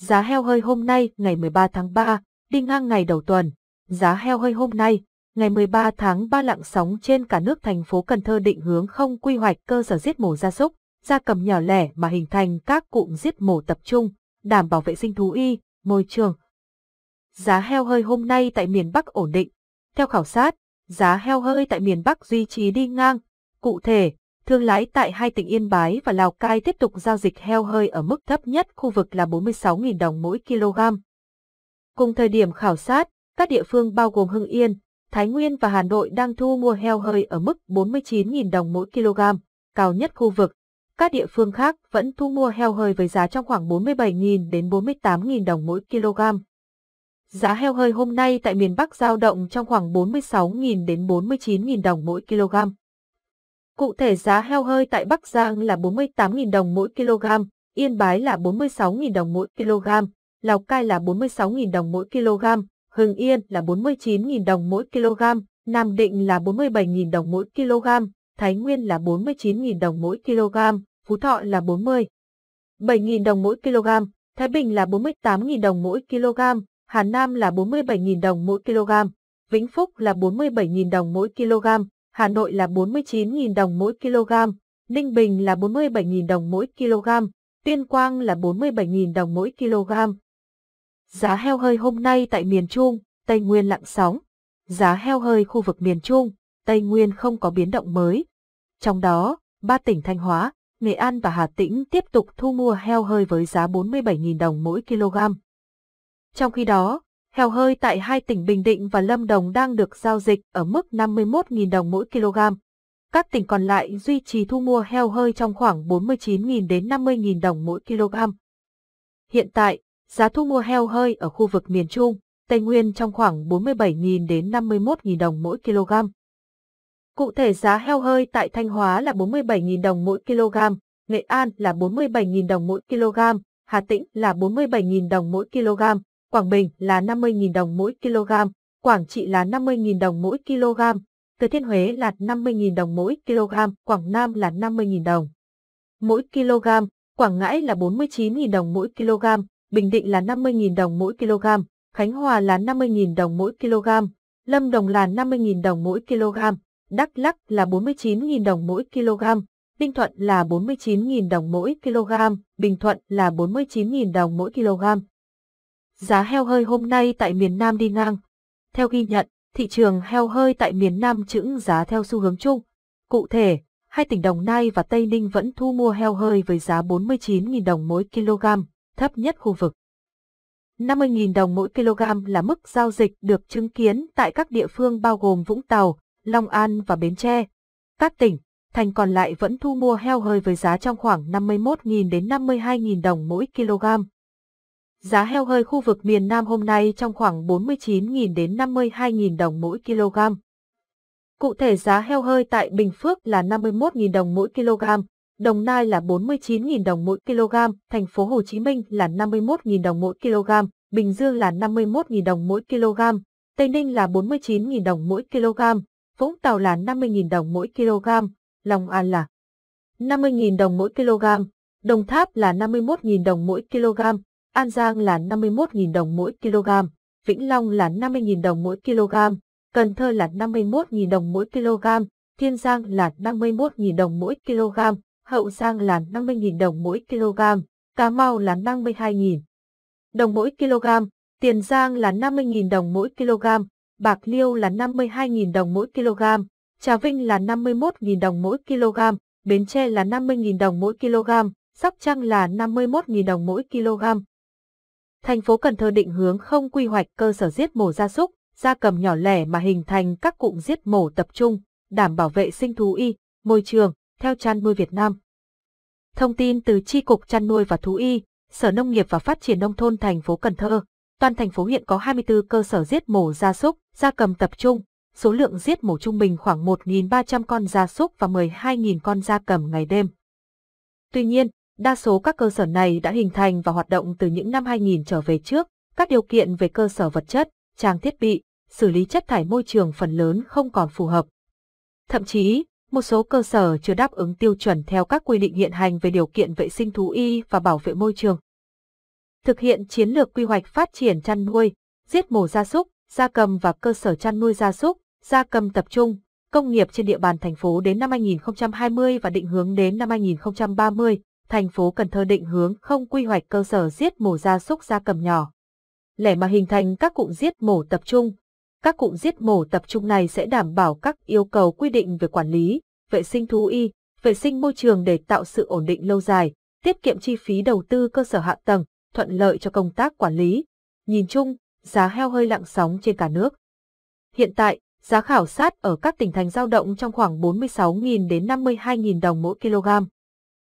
Giá heo hơi hôm nay, ngày 13 tháng 3, đi ngang ngày đầu tuần. Giá heo hơi hôm nay, ngày 13 tháng 3 lặng sóng trên cả nước thành phố Cần Thơ định hướng không quy hoạch cơ sở giết mổ gia súc, gia cầm nhỏ lẻ mà hình thành các cụm giết mổ tập trung, đảm bảo vệ sinh thú y, môi trường. Giá heo hơi hôm nay tại miền Bắc ổn định. Theo khảo sát, giá heo hơi tại miền Bắc duy trì đi ngang. Cụ thể, Thương lái tại hai tỉnh Yên Bái và Lào Cai tiếp tục giao dịch heo hơi ở mức thấp nhất khu vực là 46.000 đồng mỗi kg. Cùng thời điểm khảo sát, các địa phương bao gồm Hưng Yên, Thái Nguyên và Hà Nội đang thu mua heo hơi ở mức 49.000 đồng mỗi kg, cao nhất khu vực. Các địa phương khác vẫn thu mua heo hơi với giá trong khoảng 47.000 đến 48.000 đồng mỗi kg. Giá heo hơi hôm nay tại miền Bắc giao động trong khoảng 46.000 đến 49.000 đồng mỗi kg. Cụ thể giá heo hơi tại Bắc Giang là 48.000 đồng mỗi kg, Yên Bái là 46.000 đồng mỗi kg, Lào Cai là 46.000 đồng mỗi kg, Hưng Yên là 49.000 đồng mỗi kg, Nam Định là 47.000 đồng mỗi kg, Thái Nguyên là 49.000 đồng mỗi kg, Phú Thọ là 40. 000 đồng mỗi kg, Thái Bình là 48.000 đồng mỗi kg, Hà Nam là 47.000 đồng mỗi kg, Vĩnh Phúc là 47.000 đồng mỗi kg, Hà Nội là 49.000 đồng mỗi kg, Ninh Bình là 47.000 đồng mỗi kg, Tuyên Quang là 47.000 đồng mỗi kg. Giá heo hơi hôm nay tại miền Trung, Tây Nguyên lặng sóng. Giá heo hơi khu vực miền Trung, Tây Nguyên không có biến động mới. Trong đó, ba tỉnh Thanh Hóa, Nghệ An và Hà Tĩnh tiếp tục thu mua heo hơi với giá 47.000 đồng mỗi kg. Trong khi đó, Heo hơi tại hai tỉnh Bình Định và Lâm Đồng đang được giao dịch ở mức 51.000 đồng mỗi kg. Các tỉnh còn lại duy trì thu mua heo hơi trong khoảng 49.000 đến 50.000 đồng mỗi kg. Hiện tại, giá thu mua heo hơi ở khu vực miền Trung, Tây Nguyên trong khoảng 47.000 đến 51.000 đồng mỗi kg. Cụ thể giá heo hơi tại Thanh Hóa là 47.000 đồng mỗi kg, Nghệ An là 47.000 đồng mỗi kg, Hà Tĩnh là 47.000 đồng mỗi kg, Quảng Bình là 50.000 đồng mỗi kg, Quảng Trị là 50.000 đồng mỗi kg, Thừa Thiên Huế là 50.000 đồng mỗi kg, Quảng Nam là 50.000 đồng mỗi kg, Quảng Ngãi là 49.000 đồng mỗi kg, Bình Định là 50.000 đồng mỗi kg, Khánh Hòa là 50.000 đồng mỗi kg, Lâm Đồng là 50.000 đồng mỗi kg, Đắk Lắk là 49.000 đồng mỗi kg, Ninh Thuận là 49.000 đồng mỗi kg, Bình Thuận là 49.000 đồng mỗi kg. Giá heo hơi hôm nay tại miền Nam đi ngang. Theo ghi nhận, thị trường heo hơi tại miền Nam chững giá theo xu hướng chung. Cụ thể, hai tỉnh Đồng Nai và Tây Ninh vẫn thu mua heo hơi với giá 49.000 đồng mỗi kg, thấp nhất khu vực. 50.000 đồng mỗi kg là mức giao dịch được chứng kiến tại các địa phương bao gồm Vũng Tàu, Long An và Bến Tre. Các tỉnh, thành còn lại vẫn thu mua heo hơi với giá trong khoảng 51.000 đến 52.000 đồng mỗi kg. Giá heo hơi khu vực miền Nam hôm nay trong khoảng 49.000 đến 52.000 đồng mỗi kg. Cụ thể giá heo hơi tại Bình Phước là 51.000 đồng mỗi kg, Đồng Nai là 49.000 đồng mỗi kg, thành phố Hồ Chí Minh là 51.000 đồng mỗi kg, Bình Dương là 51.000 đồng mỗi kg, Tây Ninh là 49.000 đồng mỗi kg, Vũng Tàu là 50.000 đồng mỗi kg, Long An là 50.000 đồng mỗi kg, Đồng Tháp là 51.000 đồng mỗi kg, An Giang là 51.000 đồng mỗi kg, Vĩnh Long là 50.000 đồng mỗi kg, Cần Thơ là 51.000 đồng mỗi kg, Thiên Giang là 51.000 đồng mỗi kg, Hậu Giang là 50.000 đồng mỗi kg, Cà Mau là 52.000 đồng mỗi kg, Tiền Giang là 50.000 đồng mỗi kg, Bạc Liêu là 52.000 đồng mỗi kg, Trà Vinh là 51.000 đồng mỗi kg, Bến Tre là 50.000 đồng mỗi kg, Sóc Trăng là 51.000 đồng mỗi kg, thành phố Cần Thơ định hướng không quy hoạch cơ sở giết mổ gia súc, gia cầm nhỏ lẻ mà hình thành các cụm giết mổ tập trung, đảm bảo vệ sinh thú y, môi trường, theo chăn nuôi Việt Nam. Thông tin từ Tri Cục Chăn nuôi và Thú y, Sở Nông nghiệp và Phát triển Nông thôn thành phố Cần Thơ. Toàn thành phố hiện có 24 cơ sở giết mổ gia súc, gia cầm tập trung. Số lượng giết mổ trung bình khoảng 1.300 con gia súc và 12.000 con gia cầm ngày đêm. Tuy nhiên, Đa số các cơ sở này đã hình thành và hoạt động từ những năm 2000 trở về trước, các điều kiện về cơ sở vật chất, trang thiết bị, xử lý chất thải môi trường phần lớn không còn phù hợp. Thậm chí, một số cơ sở chưa đáp ứng tiêu chuẩn theo các quy định hiện hành về điều kiện vệ sinh thú y và bảo vệ môi trường. Thực hiện chiến lược quy hoạch phát triển chăn nuôi, giết mổ gia súc, gia cầm và cơ sở chăn nuôi gia súc, gia cầm tập trung, công nghiệp trên địa bàn thành phố đến năm 2020 và định hướng đến năm 2030, thành phố Cần Thơ định hướng không quy hoạch cơ sở giết mổ gia súc gia cầm nhỏ. Lẻ mà hình thành các cụm giết mổ tập trung. Các cụm giết mổ tập trung này sẽ đảm bảo các yêu cầu quy định về quản lý, vệ sinh thú y, vệ sinh môi trường để tạo sự ổn định lâu dài, tiết kiệm chi phí đầu tư cơ sở hạ tầng, thuận lợi cho công tác quản lý. Nhìn chung, giá heo hơi lặng sóng trên cả nước. Hiện tại, giá khảo sát ở các tỉnh thành giao động trong khoảng 46.000 đến 52.000 đồng mỗi kg.